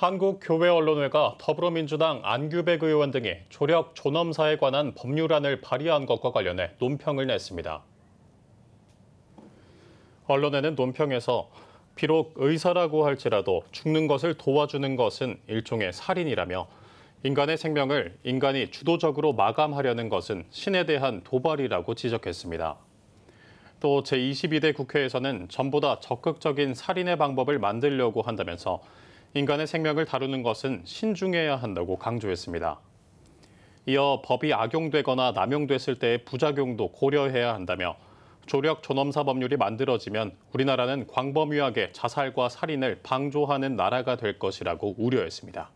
한국교회언론회가 더불어민주당 안규백 의원 등이 조력 존엄사에 관한 법률안을 발의한 것과 관련해 논평을 냈습니다. 언론회는 논평에서 비록 의사라고 할지라도 죽는 것을 도와주는 것은 일종의 살인이라며 인간의 생명을 인간이 주도적으로 마감하려는 것은 신에 대한 도발이라고 지적했습니다. 또 제22대 국회에서는 전보다 적극적인 살인의 방법을 만들려고 한다면서 인간의 생명을 다루는 것은 신중해야 한다고 강조했습니다. 이어 법이 악용되거나 남용됐을 때의 부작용도 고려해야 한다며 조력 존엄사 법률이 만들어지면 우리나라는 광범위하게 자살과 살인을 방조하는 나라가 될 것이라고 우려했습니다.